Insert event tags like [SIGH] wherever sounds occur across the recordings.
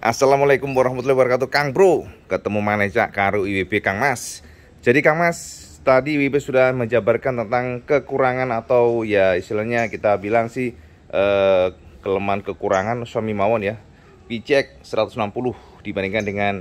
Assalamualaikum warahmatullahi wabarakatuh Kang Bro Ketemu manajer Karu IWB Kang Mas Jadi Kang Mas Tadi IWB sudah menjabarkan tentang kekurangan Atau ya istilahnya kita bilang sih eh, Kelemahan kekurangan suami mawon ya PCX 160 dibandingkan dengan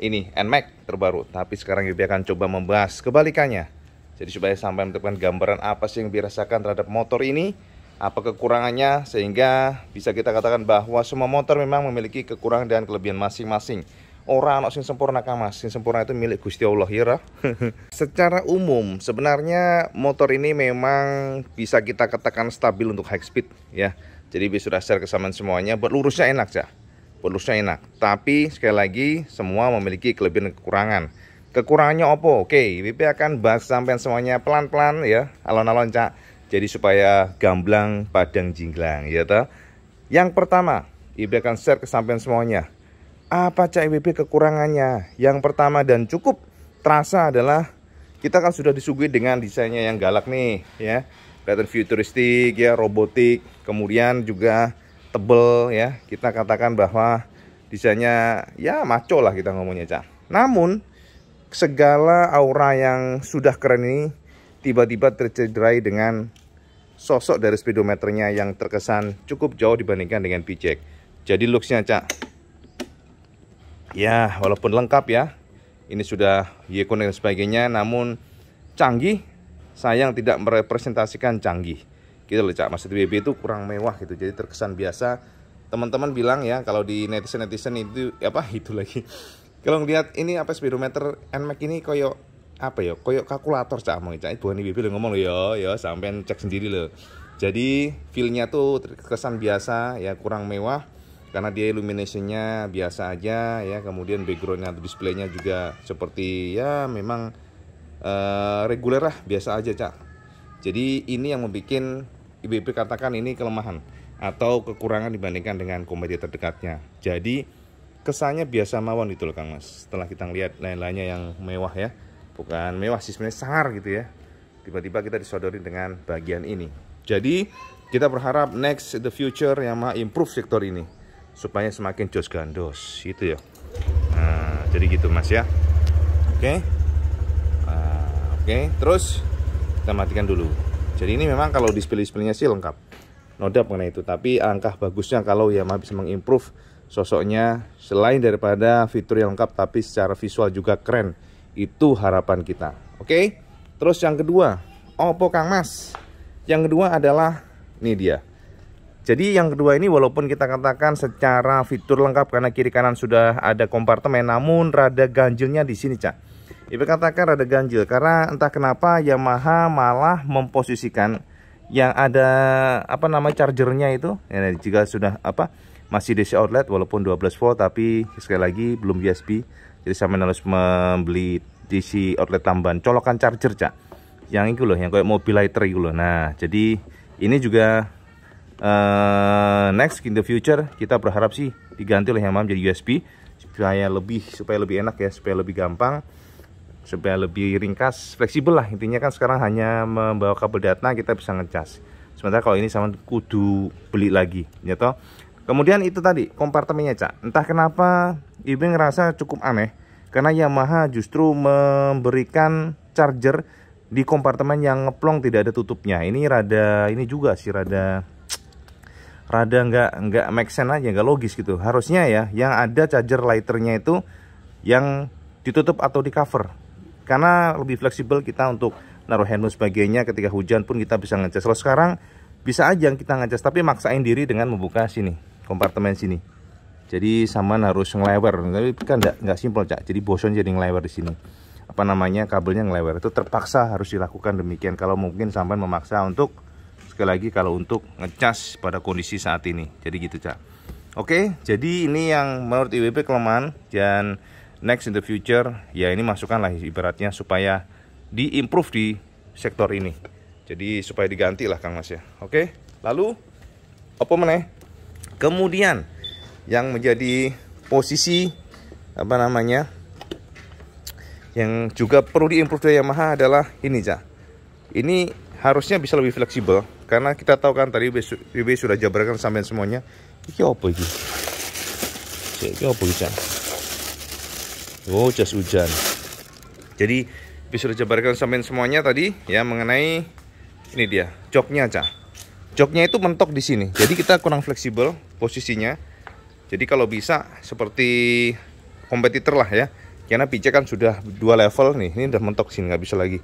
ini NMAX terbaru Tapi sekarang IWB akan coba membahas kebalikannya Jadi supaya sampai menentukan gambaran apa sih yang dirasakan terhadap motor ini apa kekurangannya sehingga bisa kita katakan bahwa semua motor memang memiliki kekurangan dan kelebihan masing-masing orang anak sing sempurna kamas sing sempurna itu milik Gusti Allah ya [LAUGHS] secara umum sebenarnya motor ini memang bisa kita katakan stabil untuk high speed ya jadi sudah share kesamaan semuanya buat lurusnya enak ya buat lurusnya enak tapi sekali lagi semua memiliki kelebihan dan kekurangan kekurangannya opo oke BP akan bahas sampai semuanya pelan-pelan ya alon-alon cak jadi supaya gamblang padang jinglang ya toh. Yang pertama, ibu akan share ke sampean semuanya. Apa CIBB kekurangannya? Yang pertama dan cukup terasa adalah kita kan sudah disuguhi dengan desainnya yang galak nih ya. Kelihatan futuristik ya, robotik, kemudian juga tebel ya. Kita katakan bahwa desainnya ya maco lah kita ngomongnya, Cak. Namun segala aura yang sudah keren ini tiba-tiba tercederai dengan sosok dari speedometernya yang terkesan cukup jauh dibandingkan dengan pijek. Jadi looksnya cak. Ya walaupun lengkap ya, ini sudah Yekon dan sebagainya, namun canggih sayang tidak merepresentasikan canggih. Gitu loh cak, maksud BB itu kurang mewah gitu, jadi terkesan biasa. Teman-teman bilang ya kalau di netizen netizen itu apa itu lagi. [LAUGHS] Kalau ngeliat ini apa speedometer Nmax ini koyok apa ya koyok kalkulator cak mau cak ibu bibi lo ngomong lo ya ya sampean cek sendiri lo jadi feelnya tuh kesan biasa ya kurang mewah karena dia illuminationnya biasa aja ya kemudian backgroundnya atau displaynya juga seperti ya memang uh, reguler lah biasa aja cak jadi ini yang membuat IBP katakan ini kelemahan atau kekurangan dibandingkan dengan kompetitor terdekatnya jadi kesannya biasa mawon itu loh Kang Mas setelah kita lihat lain-lainnya yang mewah ya bukan mewah sih sebenarnya sangar gitu ya tiba-tiba kita disodori dengan bagian ini jadi kita berharap next the future Yamaha improve sektor ini supaya semakin jos gandos itu ya nah, jadi gitu mas ya oke okay. uh, oke okay. terus kita matikan dulu jadi ini memang kalau display-displaynya sih lengkap noda mengenai itu tapi angka bagusnya kalau Yamaha bisa mengimprove sosoknya selain daripada fitur yang lengkap tapi secara visual juga keren itu harapan kita. Oke. Terus yang kedua, opo Kang Mas. Yang kedua adalah ini dia. Jadi yang kedua ini walaupun kita katakan secara fitur lengkap karena kiri kanan sudah ada kompartemen namun rada ganjilnya di sini, Cak. Ibu katakan rada ganjil karena entah kenapa Yamaha malah memposisikan yang ada apa nama chargernya itu ya, jika sudah apa masih DC outlet walaupun 12 volt tapi sekali lagi belum USB jadi sampai harus membeli DC outlet tambahan colokan charger cak yang itu loh yang kayak mobil lighter itu loh nah jadi ini juga uh, next in the future kita berharap sih diganti oleh yang mam jadi USB supaya lebih supaya lebih enak ya supaya lebih gampang supaya lebih ringkas fleksibel lah intinya kan sekarang hanya membawa kabel data kita bisa ngecas sementara kalau ini sama kudu beli lagi ya toh kemudian itu tadi kompartemennya cak entah kenapa Ibing ngerasa cukup aneh karena Yamaha justru memberikan charger di kompartemen yang ngeplong tidak ada tutupnya ini rada ini juga sih rada rada nggak nggak make sense aja nggak logis gitu harusnya ya yang ada charger lighternya itu yang ditutup atau di cover karena lebih fleksibel kita untuk naruh handphone sebagainya ketika hujan pun kita bisa ngecas kalau sekarang bisa aja kita ngecas tapi maksain diri dengan membuka sini kompartemen sini jadi saman harus ngelewer tapi kan nggak simpel cak jadi boson jadi ngelewer di sini apa namanya kabelnya ngelewer itu terpaksa harus dilakukan demikian kalau mungkin sampai memaksa untuk sekali lagi kalau untuk ngecas pada kondisi saat ini jadi gitu cak oke jadi ini yang menurut IWP kelemahan dan next in the future ya ini masukkanlah lah ibaratnya supaya diimprove di sektor ini jadi supaya diganti lah Kang Mas ya oke lalu apa meneh Kemudian yang menjadi posisi apa namanya yang juga perlu diimprove dari Yamaha adalah ini cah ini harusnya bisa lebih fleksibel karena kita tahu kan tadi BB sudah jabarkan sampai semuanya ini apa ini ini apa ini oh jas hujan jadi bisa sudah jabarkan sampai semuanya tadi ya mengenai ini dia joknya cah joknya itu mentok di sini jadi kita kurang fleksibel posisinya jadi kalau bisa seperti kompetitor lah ya karena PC kan sudah dua level nih ini udah mentok sini nggak bisa lagi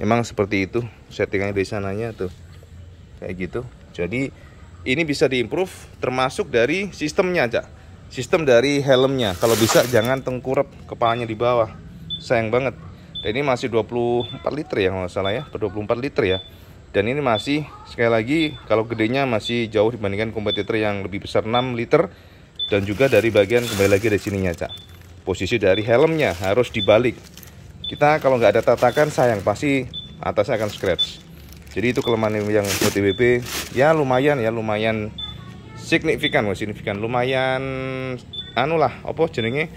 Emang seperti itu settingannya dari sananya tuh kayak gitu jadi ini bisa diimprove termasuk dari sistemnya aja sistem dari helmnya kalau bisa jangan tengkurap kepalanya di bawah sayang banget dan ini masih 24 liter ya kalau salah ya 24 liter ya dan ini masih sekali lagi kalau gedenya masih jauh dibandingkan kompetitor yang lebih besar 6 liter dan juga dari bagian kembali lagi dari sininya cak posisi dari helmnya harus dibalik kita kalau nggak ada tatakan sayang pasti atasnya akan scratch jadi itu kelemahan yang buat ya lumayan ya lumayan signifikan wah signifikan lumayan anu lah opo jenenge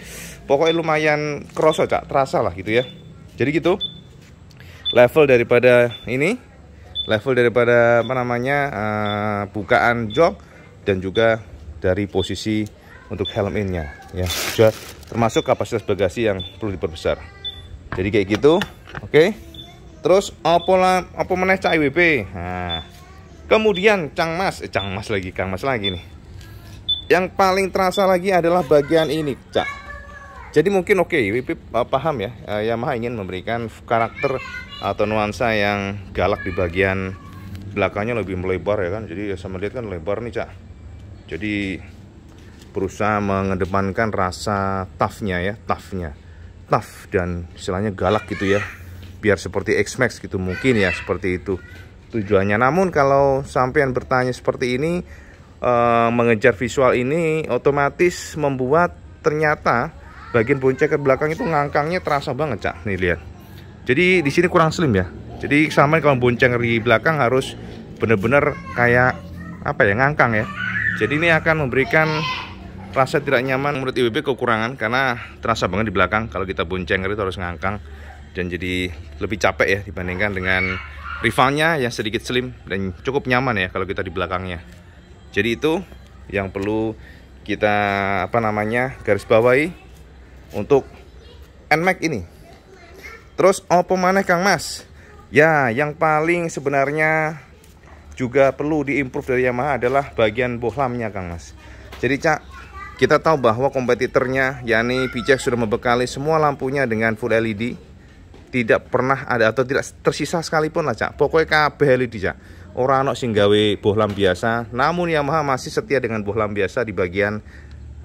pokoknya lumayan kroso cak terasa lah gitu ya jadi gitu level daripada ini level daripada apa namanya uh, bukaan jok dan juga dari posisi untuk helm innya ya juga termasuk kapasitas bagasi yang perlu diperbesar jadi kayak gitu oke okay? terus apa la, meneh cah IWP nah, kemudian cang mas eh, cang mas lagi cang mas lagi nih yang paling terasa lagi adalah bagian ini cak jadi mungkin oke, okay, Pip uh, eh, paham ya, uh, Yamaha ingin memberikan karakter atau nuansa yang galak di bagian belakangnya lebih melebar ya kan. Jadi ya sama kan lebar nih, Cak. Jadi berusaha mengedepankan rasa toughnya ya, toughnya. Tough dan istilahnya galak gitu ya. Biar seperti X-Max gitu mungkin ya, seperti itu tujuannya. Namun kalau sampean bertanya seperti ini, uh, mengejar visual ini otomatis membuat ternyata bagian bonceng ke belakang itu ngangkangnya terasa banget cak nih lihat jadi di sini kurang slim ya jadi sama kalau bonceng di belakang harus bener-bener kayak apa ya ngangkang ya jadi ini akan memberikan rasa tidak nyaman menurut IWB kekurangan karena terasa banget di belakang kalau kita bonceng itu harus ngangkang dan jadi lebih capek ya dibandingkan dengan rivalnya yang sedikit slim dan cukup nyaman ya kalau kita di belakangnya jadi itu yang perlu kita apa namanya garis bawahi untuk NMAX ini terus opo mana Kang Mas ya yang paling sebenarnya juga perlu diimprove dari Yamaha adalah bagian bohlamnya Kang Mas jadi Cak kita tahu bahwa kompetitornya yakni Pijak sudah membekali semua lampunya dengan full LED tidak pernah ada atau tidak tersisa sekalipun lah Cak pokoknya kabeh LED Cak orang anak sing gawe bohlam biasa namun Yamaha masih setia dengan bohlam biasa di bagian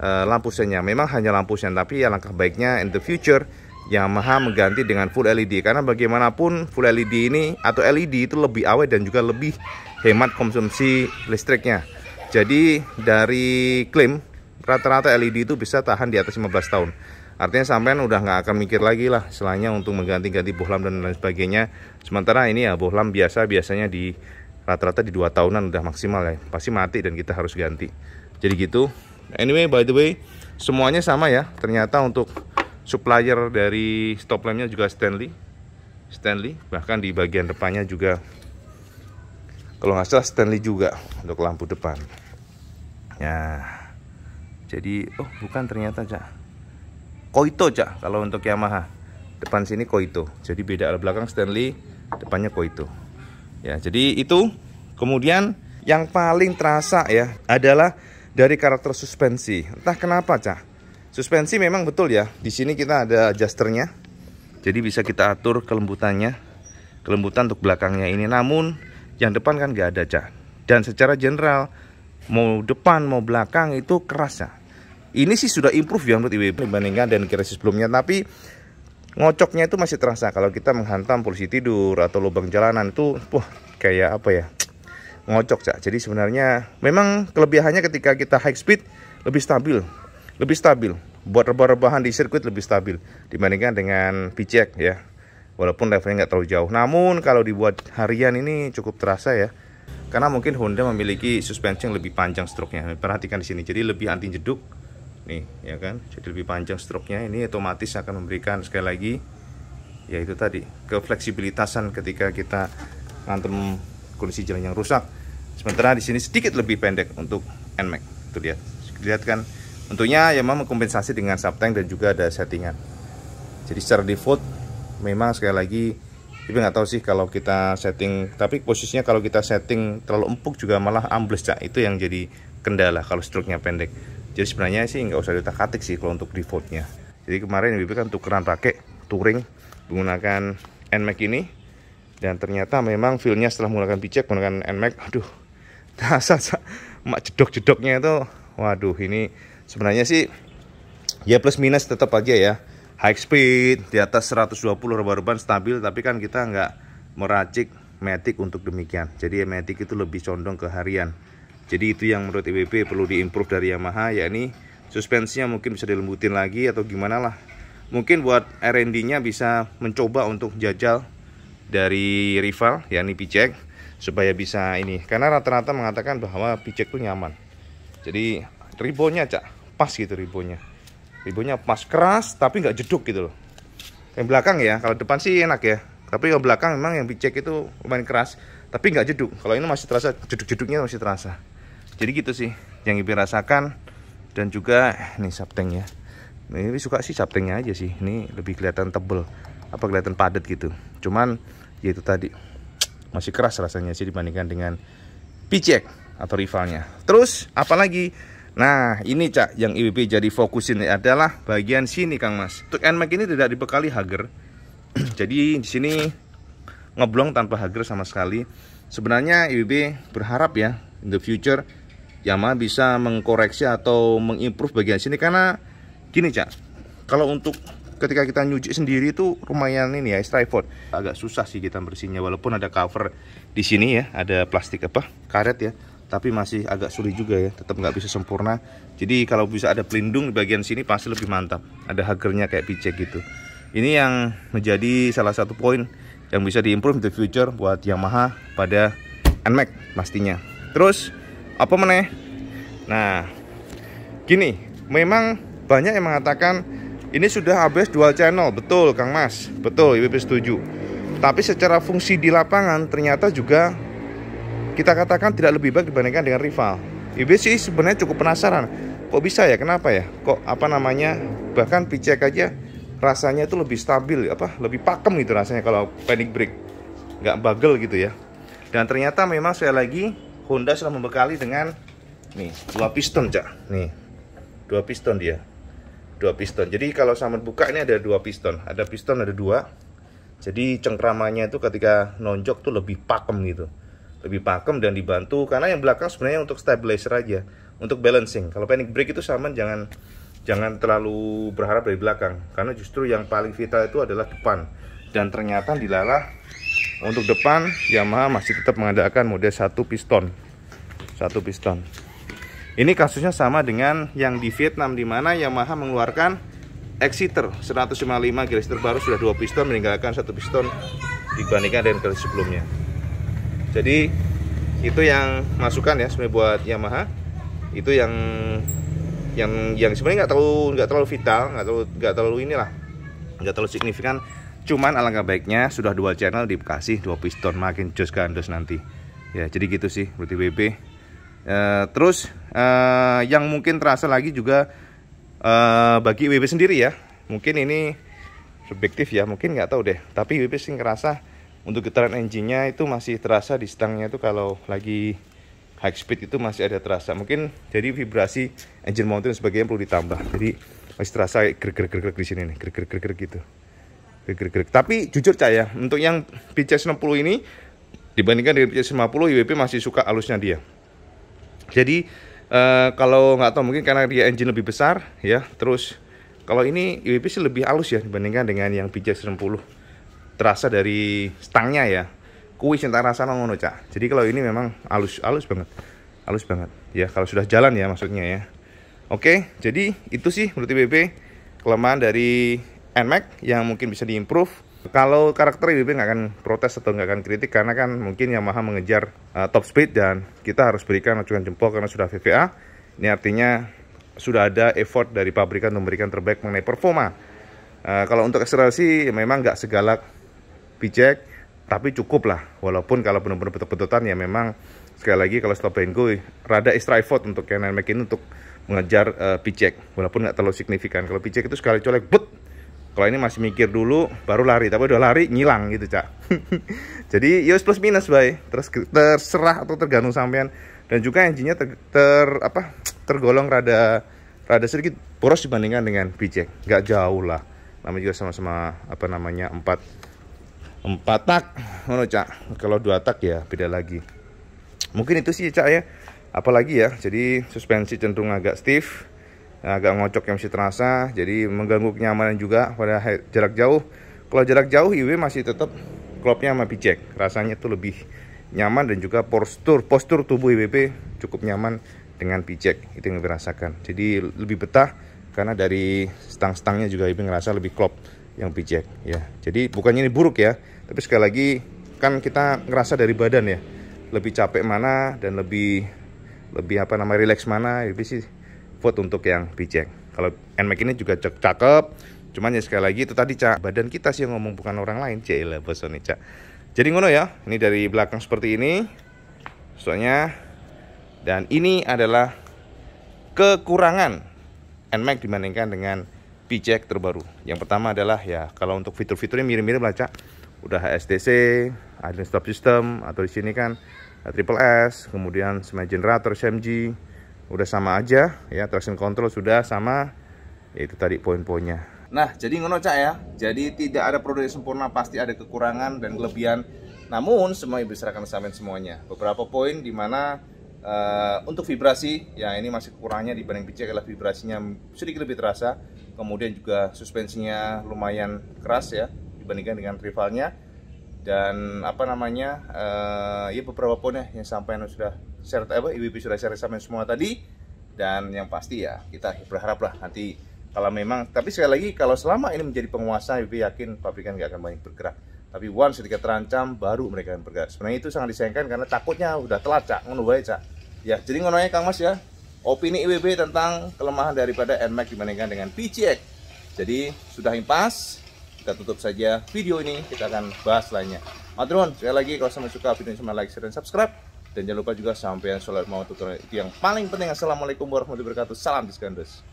uh, lampu senyap. Memang hanya lampu senyap, tapi ya langkah baiknya in the future Yamaha mengganti dengan full LED karena bagaimanapun full LED ini atau LED itu lebih awet dan juga lebih hemat konsumsi listriknya. Jadi dari klaim rata-rata LED itu bisa tahan di atas 15 tahun. Artinya sampean udah nggak akan mikir lagi lah selainnya untuk mengganti-ganti bohlam dan lain sebagainya. Sementara ini ya bohlam biasa biasanya di rata-rata di dua tahunan udah maksimal ya. Pasti mati dan kita harus ganti. Jadi gitu anyway by the way semuanya sama ya ternyata untuk supplier dari stop lampnya juga Stanley Stanley bahkan di bagian depannya juga kalau nggak salah Stanley juga untuk lampu depan ya jadi oh bukan ternyata cak Koito cak kalau untuk Yamaha depan sini Koito jadi beda ala belakang Stanley depannya Koito ya jadi itu kemudian yang paling terasa ya adalah dari karakter suspensi. Entah kenapa, Cah. Suspensi memang betul ya. Di sini kita ada adjusternya. Jadi bisa kita atur kelembutannya. Kelembutan untuk belakangnya ini. Namun yang depan kan nggak ada, Cah. Dan secara general mau depan mau belakang itu keras, Cah. Ini sih sudah improve ya menurut IWB dibandingkan dan kira sebelumnya. Tapi ngocoknya itu masih terasa kalau kita menghantam polisi tidur atau lubang jalanan itu wah kayak apa ya ngocok cak jadi sebenarnya memang kelebihannya ketika kita high speed lebih stabil lebih stabil buat rebah-rebahan di sirkuit lebih stabil dibandingkan dengan pijak e ya walaupun levelnya nggak terlalu jauh namun kalau dibuat harian ini cukup terasa ya karena mungkin Honda memiliki suspensi yang lebih panjang stroke-nya perhatikan di sini jadi lebih anti jeduk nih ya kan jadi lebih panjang stroke-nya ini otomatis akan memberikan sekali lagi yaitu tadi kefleksibilitasan ketika kita ngantem kondisi jalan yang rusak Sementara di sini sedikit lebih pendek untuk NMAX. itu lihat. Lihat kan. Tentunya ya memang mengkompensasi dengan subtank dan juga ada settingan. Jadi secara default memang sekali lagi tapi nggak tahu sih kalau kita setting tapi posisinya kalau kita setting terlalu empuk juga malah ambles cak itu yang jadi kendala kalau stroke nya pendek jadi sebenarnya sih nggak usah diutak atik sih kalau untuk defaultnya jadi kemarin BB kan tukeran pakai touring menggunakan NMAX ini dan ternyata memang feel-nya setelah menggunakan picek menggunakan NMAX aduh rasa mak jedok-jedoknya itu waduh ini sebenarnya sih ya plus minus tetap aja ya high speed di atas 120 rebar-reban stabil tapi kan kita nggak meracik matic untuk demikian jadi ya itu lebih condong ke harian jadi itu yang menurut IBP perlu diimprove dari Yamaha yakni suspensinya mungkin bisa dilembutin lagi atau gimana lah mungkin buat R&D nya bisa mencoba untuk jajal dari rival yakni PiCek supaya bisa ini karena rata-rata mengatakan bahwa picek tuh nyaman jadi ribonya cak pas gitu ribonya ribonya pas keras tapi nggak jeduk gitu loh yang belakang ya kalau depan sih enak ya tapi yang belakang memang yang picek itu lumayan keras tapi nggak jeduk kalau ini masih terasa jeduk-jeduknya masih terasa jadi gitu sih yang Ibi rasakan dan juga ini subtank ya ini suka sih subtanknya aja sih ini lebih kelihatan tebel apa kelihatan padat gitu cuman ya itu tadi masih keras rasanya sih dibandingkan dengan Picek atau rivalnya. Terus apalagi? Nah ini cak yang IWP jadi fokusin adalah bagian sini Kang Mas. Untuk NMAX ini tidak dibekali hager, [CLEARS THROAT] jadi di sini ngeblong tanpa hager sama sekali. Sebenarnya IWP berharap ya in the future Yamaha bisa mengkoreksi atau mengimprove bagian sini karena gini cak kalau untuk ketika kita nyuci sendiri itu lumayan ini ya tripod agak susah sih kita bersihnya walaupun ada cover di sini ya ada plastik apa karet ya tapi masih agak sulit juga ya tetap nggak bisa sempurna jadi kalau bisa ada pelindung di bagian sini pasti lebih mantap ada hagernya kayak picek gitu ini yang menjadi salah satu poin yang bisa diimprove in the future buat Yamaha pada NMAX pastinya terus apa meneh nah gini memang banyak yang mengatakan ini sudah ABS dual channel, betul Kang Mas. Betul, IPP setuju. Tapi secara fungsi di lapangan ternyata juga kita katakan tidak lebih baik dibandingkan dengan rival. sih sebenarnya cukup penasaran. Kok bisa ya? Kenapa ya? Kok apa namanya? Bahkan picek aja rasanya itu lebih stabil apa? Lebih pakem gitu rasanya kalau panic break Nggak bagel gitu ya. Dan ternyata memang saya lagi Honda sudah membekali dengan nih dua piston, Cak. Nih. Dua piston dia dua piston jadi kalau saman buka ini ada dua piston ada piston ada dua jadi cengkramannya itu ketika nonjok tuh lebih pakem gitu lebih pakem dan dibantu karena yang belakang sebenarnya untuk stabilizer aja untuk balancing kalau panic brake itu saman jangan jangan terlalu berharap dari belakang karena justru yang paling vital itu adalah depan dan ternyata dilalah untuk depan Yamaha masih tetap mengadakan model satu piston satu piston ini kasusnya sama dengan yang di Vietnam di mana Yamaha mengeluarkan Exeter 155 garis terbaru sudah dua piston meninggalkan satu piston dibandingkan dengan garis sebelumnya. Jadi itu yang masukan ya sebenarnya buat Yamaha itu yang yang yang sebenarnya nggak terlalu nggak terlalu vital nggak terlalu nggak terlalu inilah nggak terlalu signifikan cuman alangkah baiknya sudah dua channel dikasih dua piston makin jos gandos nanti ya jadi gitu sih berarti BB Uh, terus uh, yang mungkin terasa lagi juga uh, bagi WP sendiri ya. Mungkin ini subjektif ya, mungkin nggak tahu deh. Tapi WP sih ngerasa untuk getaran engine-nya itu masih terasa di stangnya itu kalau lagi high speed itu masih ada terasa. Mungkin jadi vibrasi engine mounting sebagainya perlu ditambah. Jadi masih terasa grek grek di sini nih, grek grek gitu. Grek grek Tapi jujur saya untuk yang PC 60 ini dibandingkan dengan PC 50 IWP masih suka alusnya dia jadi uh, kalau nggak tahu mungkin karena dia engine lebih besar ya terus kalau ini UEP sih lebih halus ya dibandingkan dengan yang BJ90 terasa dari stangnya ya kuis yang tak rasa ngono cak jadi kalau ini memang halus halus banget halus banget ya kalau sudah jalan ya maksudnya ya oke jadi itu sih menurut IBB kelemahan dari NMAX yang mungkin bisa diimprove kalau karakter IWP nggak akan protes atau nggak akan kritik karena kan mungkin Yamaha mengejar uh, top speed dan kita harus berikan acungan jempol karena sudah VVA. Ini artinya sudah ada effort dari pabrikan memberikan terbaik mengenai performa. Uh, kalau untuk akselerasi memang nggak segalak pijak tapi cukup lah walaupun kalau benar-benar betot-betotan ya memang sekali lagi kalau stop and go rada extra effort untuk Canon Mac ini untuk mengejar uh, eh, pijak walaupun nggak terlalu signifikan kalau pijak itu sekali colek but kalau ini masih mikir dulu baru lari tapi udah lari ngilang gitu cak [LAUGHS] jadi yos ya plus minus bay terus terserah atau tergantung sampean dan juga engine-nya ter, ter apa tergolong rada rada sedikit boros dibandingkan dengan bijek nggak jauh lah namanya juga sama-sama apa namanya empat empat tak mana cak kalau dua tak ya beda lagi mungkin itu sih cak ya apalagi ya jadi suspensi cenderung agak stiff agak ngocok yang masih terasa jadi mengganggu kenyamanan juga pada jarak jauh kalau jarak jauh IW masih tetap klopnya sama pijek rasanya itu lebih nyaman dan juga postur postur tubuh IWP cukup nyaman dengan pijek itu yang dirasakan. jadi lebih betah karena dari stang-stangnya juga IW ngerasa lebih klop yang pijek ya jadi bukannya ini buruk ya tapi sekali lagi kan kita ngerasa dari badan ya lebih capek mana dan lebih lebih apa nama relax mana IW sih vote untuk yang bijak kalau NMAX ini juga cakep cuman ya sekali lagi itu tadi cak badan kita sih yang ngomong bukan orang lain cila bosan nih cak jadi ngono ya ini dari belakang seperti ini soalnya dan ini adalah kekurangan NMAX dibandingkan dengan bijak terbaru yang pertama adalah ya kalau untuk fitur-fiturnya mirip-mirip lah cak udah HSTC idle stop system atau di sini kan triple S kemudian semi generator SMG udah sama aja ya traction control sudah sama ya itu tadi poin-poinnya nah jadi ngono cak ya jadi tidak ada produk yang sempurna pasti ada kekurangan dan kelebihan namun semua ibu serahkan samin semuanya beberapa poin dimana uh, eh, untuk vibrasi ya ini masih kurangnya dibanding PCX adalah vibrasinya sedikit lebih terasa kemudian juga suspensinya lumayan keras ya dibandingkan dengan rivalnya dan apa namanya uh, ya beberapa poinnya yang sampai yang sudah serta apa IWP sudah saya resamin semua tadi dan yang pasti ya kita berharaplah nanti kalau memang tapi sekali lagi kalau selama ini menjadi penguasa IWP yakin pabrikan nggak akan banyak bergerak tapi once ketika terancam baru mereka akan bergerak sebenarnya itu sangat disayangkan karena takutnya udah telat cak ngono cak ya jadi nanya kang mas ya opini IWB tentang kelemahan daripada NMAX dibandingkan dengan PCX jadi sudah impas kita tutup saja video ini kita akan bahas lainnya Madron sekali lagi kalau sama suka video ini sama like share dan subscribe dan jangan lupa juga yang sholat mau tutur itu yang paling penting assalamualaikum warahmatullahi wabarakatuh salam diskandus